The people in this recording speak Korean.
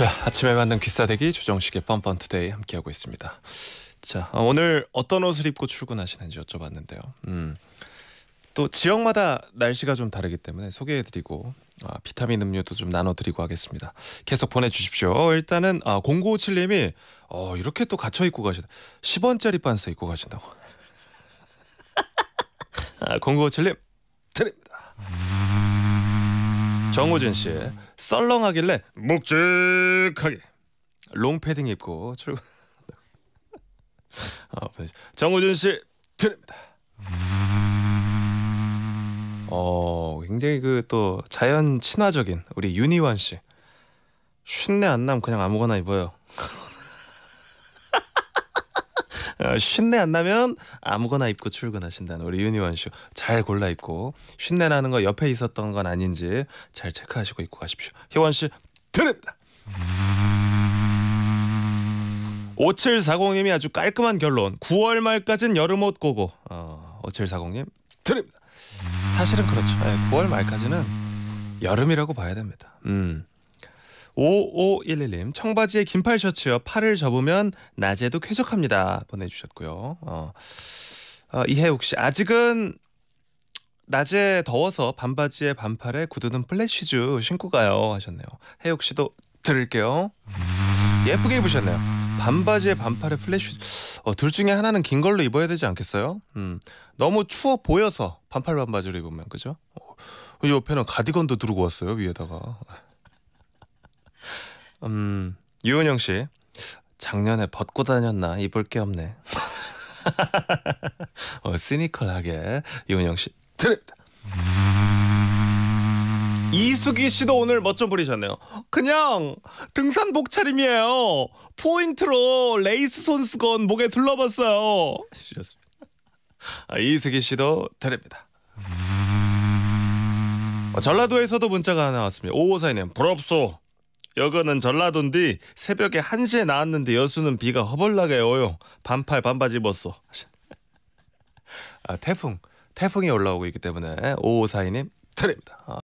자, 아침에 만난 귀싸대기 조정식의 뻔뻔 투데이 함께하고 있습니다. 자, 아, 오늘 어떤 옷을 입고 출근하시는지 여쭤봤는데요. 음. 또 지역마다 날씨가 좀 다르기 때문에 소개해드리고 아, 비타민 음료도 좀 나눠드리고 하겠습니다. 계속 보내주십시오. 일단은 아, 0957님이 어, 이렇게 또 갇혀 입고 가신다. 10원짜리 반스 입고 가신다고. 아, 0957님 드립니다. 정우진 씨. 썰렁하길래 묵직하게 롱패딩 입고 출근. 아, 정우준 씨 드립니다. 어 굉장히 그 또 자연 친화적인 우리 윤희원 씨 쉰내 안 남 그냥 아무거나 입어요. 쉰내 어, 안 나면 아무거나 입고 출근하신다는 우리 유니원 씨잘 골라 입고 쉰내 나는 거 옆에 있었던 건 아닌지 잘 체크하시고 입고 가십시오. 희원 씨 드립니다. 5740님이 아주 깔끔한 결론. 9월 말까진 여름 옷 고고. 어, 5740님 드립니다. 사실은 그렇죠. 9월 예, 말까지는 여름이라고 봐야 됩니다. 음. 5511님 청바지에 긴팔 셔츠요. 팔을 접으면 낮에도 쾌적합니다. 보내주셨고요. 어. 어, 아, 이해욱 씨 아직은 낮에 더워서 반바지에 반팔에 구두는 플랫슈즈 신고 가요 하셨네요. 해욱 씨도 들을게요. 예쁘게 입으셨네요. 반바지에 반팔에 플랫슈즈 어, 둘 중에 하나는 긴 걸로 입어야 되지 않겠어요? 음. 너무 추워 보여서 반팔 반바지를 입으면 그죠? 어, 옆에는 가디건도 두르고 왔어요 위에다가. 음, 유은영 씨. 작년에 벗고 다녔나? 입을 게 없네. 어, 시니컬하게 유은영 씨 드립니다. 이수기 씨도 오늘 멋져 부리셨네요. 그냥 등산복 차림이에요. 포인트로 레이스 손수건 목에 둘러봤어요. 좋습니다. 아, 이수기 씨도 드립니다. 어, 전라도에서도 문자가 하나 왔습니다. 오호사님 부럽소. 여거는 전라도인데 새벽에 1시에 나왔는데 여수는 비가 허벌나게 오요. 반팔 반바지 입었어. 아, 태풍. 태풍이 올라오고 있기 때문에 5542님 드립니다.